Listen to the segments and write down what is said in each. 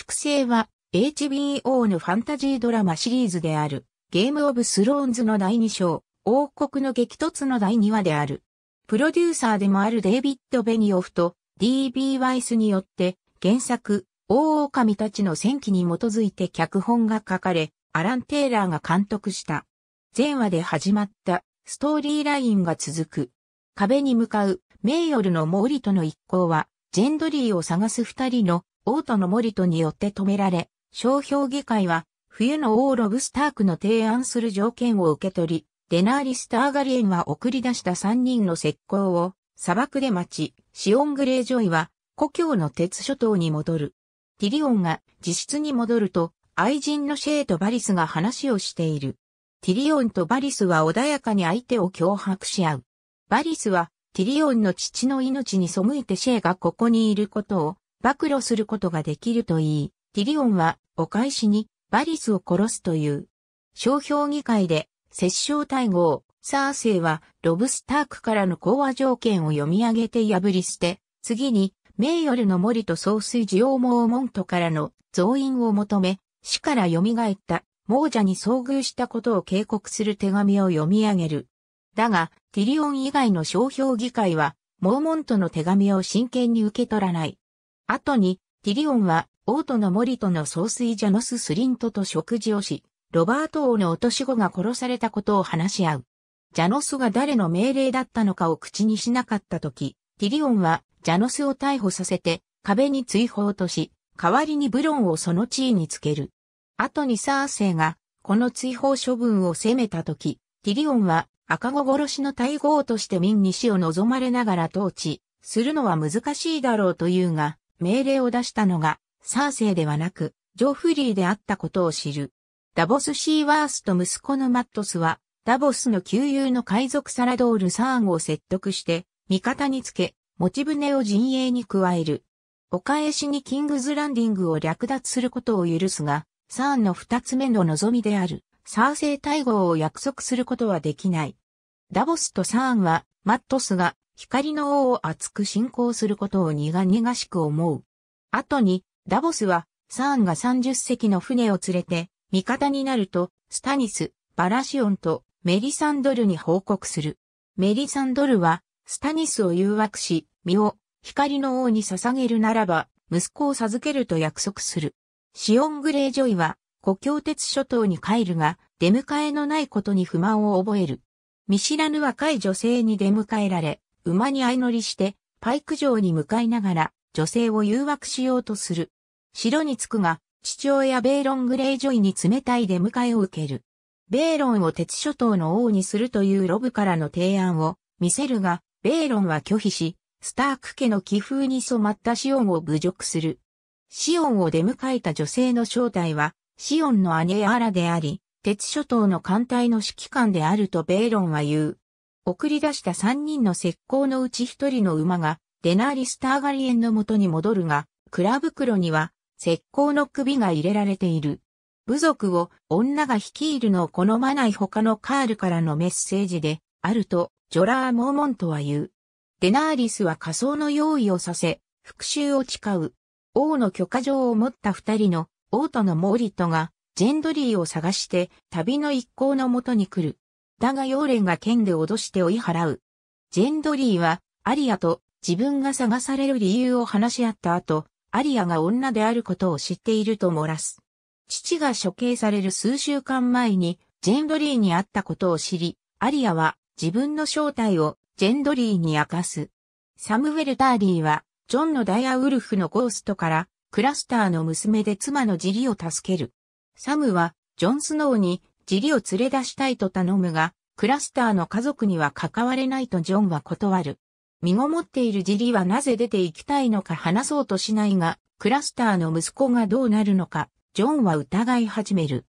粛清は HBO のファンタジードラマシリーズであるゲームオブスローンズの第2章、王国の激突の第2話である。プロデューサーでもあるデイビッド・ベニオフと D.B. ワイスによって原作、大狼たちの戦記に基づいて脚本が書かれ、アラン・テイラーが監督した。前話で始まったストーリーラインが続く。壁に向かうメイオルのモーリとの一行は、ジェンドリーを探す二人の王都の森戸によって止められ、商標議会は、冬の王ロブスタークの提案する条件を受け取り、デナーリス・ターガリエンは送り出した3人の石膏を、砂漠で待ち、シオン・グレージョイは、故郷の鉄諸島に戻る。ティリオンが自室に戻ると、愛人のシェイとバリスが話をしている。ティリオンとバリスは穏やかに相手を脅迫し合う。バリスは、ティリオンの父の命に背いてシェイがここにいることを暴露することができると言い、ティリオンはお返しにバリスを殺すという。商標議会で殺傷対合、サーセイはロブスタークからの講和条件を読み上げて破り捨て、次に名夜の森と総水ジオモーモントからの増員を求め、死から蘇った亡者に遭遇したことを警告する手紙を読み上げる。だが、ティリオン以外の商標議会は、モーモントの手紙を真剣に受け取らない。後に、ティリオンは、王都の森との総帥ジャノス・スリントと食事をし、ロバート王の落とし子が殺されたことを話し合う。ジャノスが誰の命令だったのかを口にしなかったとき、ティリオンはジャノスを逮捕させて壁に追放とし、代わりにブロンをその地位につける。後にサーセイがこの追放処分を責めたとき、ティリオンは赤子殺しの大号として民に死を望まれながら統治するのは難しいだろうというが、命令を出したのが、サーセイではなく、ジョフリーであったことを知る。ダボス・シーワースと息子のマットスは、ダボスの旧友の海賊サラドール・サーンを説得して、味方につけ、持ち船を陣営に加える。お返しにキングズランディングを略奪することを許すが、サーンの二つ目の望みである、サーセイ対合を約束することはできない。ダボスとサーンは、マットスが光の王を熱く信仰することを苦々しく思う。後に、ダボスは、サーンが30隻の船を連れて、味方になると、スタニス、バラシオンとメリサンドルに報告する。メリサンドルは、スタニスを誘惑し、身を、光の王に捧げるならば、息子を授けると約束する。シオン・グレージョイは、故郷鉄諸島に帰るが、出迎えのないことに不満を覚える。見知らぬ若い女性に出迎えられ、馬に相乗りして、パイク城に向かいながら、女性を誘惑しようとする。城に着くが、父親ベーロン・グレイジョイに冷たい出迎えを受ける。ベーロンを鉄諸島の王にするというロブからの提案を見せるが、ベーロンは拒否し、スターク家の気風に染まったシオンを侮辱する。シオンを出迎えた女性の正体は、シオンの姉アラであり、鉄諸島の艦隊の指揮官であるとベーロンは言う。送り出した三人の石膏のうち一人の馬が、デナーリス・ターガリエンの元に戻るが、蔵袋には、石膏の首が入れられている。部族を女が率いるのを好まない他のカールからのメッセージで、あると、ジョラー・モーモンとは言う。デナーリスは仮装の用意をさせ、復讐を誓う。王の許可状を持った二人の王とのモーリットが、ジェンドリーを探して旅の一行のもとに来る。だがヨーレンが剣で脅して追い払う。ジェンドリーは、アリアと自分が探される理由を話し合った後、アリアが女であることを知っていると漏らす。父が処刑される数週間前に、ジェンドリーに会ったことを知り、アリアは自分の正体をジェンドリーに明かす。サムウェル・ターリーは、ジョンのダイアウルフのゴーストから、クラスターの娘で妻のジリを助ける。サムは、ジョン・スノーに、ジリを連れ出したいと頼むが、クラスターの家族には関われないとジョンは断る。身ごもっているジリはなぜ出て行きたいのか話そうとしないが、クラスターの息子がどうなるのか、ジョンは疑い始める。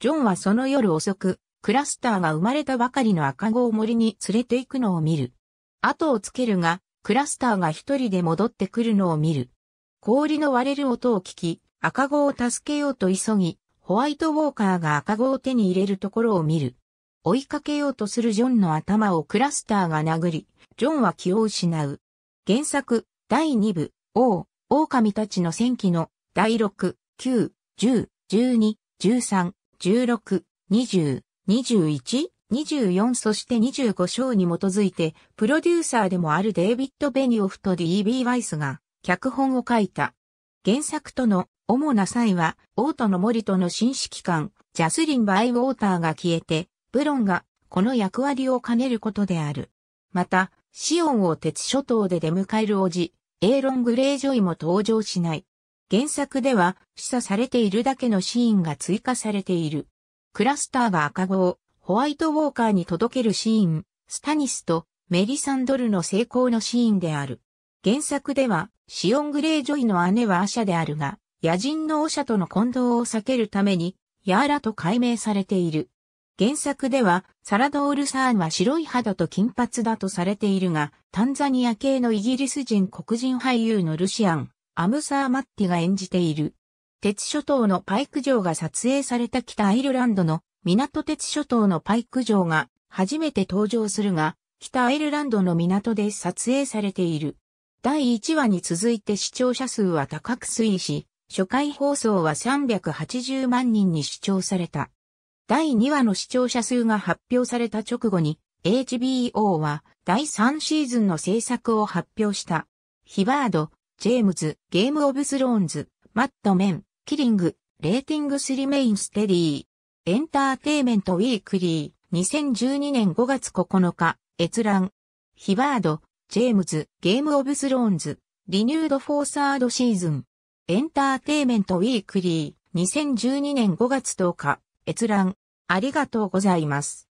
ジョンはその夜遅く、クラスターが生まれたばかりの赤子を森に連れて行くのを見る。後をつけるが、クラスターが一人で戻ってくるのを見る。氷の割れる音を聞き、赤子を助けようと急ぎ、ホワイトウォーカーが赤子を手に入れるところを見る。追いかけようとするジョンの頭をクラスターが殴り、ジョンは気を失う。原作、第2部、王、狼たちの戦記の、第6、9、10、12、13、16、20、21、24そして25章に基づいて、プロデューサーでもあるデイビッド・ベニオフと D.B. ワイスが、脚本を書いた。原作との主な際は、オートの森との新指揮官、ジャスリン・バイ・ウォーターが消えて、ブロンがこの役割を兼ねることである。また、シオンを鉄諸島で出迎えるおじ、エーロン・グレイ・ジョイも登場しない。原作では示唆されているだけのシーンが追加されている。クラスターが赤子をホワイトウォーカーに届けるシーン、スタニスとメリサンドルの成功のシーンである。原作では、シオン・グレージョイの姉はアシャであるが、野人のオシャとの混同を避けるために、ヤーラと解明されている。原作では、サラドールサーンは白い肌と金髪だとされているが、タンザニア系のイギリス人黒人俳優のルシアン、アムサー・マッティが演じている。鉄諸島のパイク城が撮影された北アイルランドの港鉄諸島のパイク城が初めて登場するが、北アイルランドの港で撮影されている。第1話に続いて視聴者数は高く推移し、初回放送は380万人に視聴された。第2話の視聴者数が発表された直後に、HBO は第3シーズンの制作を発表した。ヒバード、ジェームズ、ゲームオブスローンズ、マットメン、キリング、レーティングスリメインステディー、エンターテイメントウィークリー、2012年5月9日、閲覧。ヒバード、ジェームズ、ゲームオブスローンズ、リニュードフォーサードシーズン、エンターテイメントウィークリー、2012年5月10日、閲覧、ありがとうございます。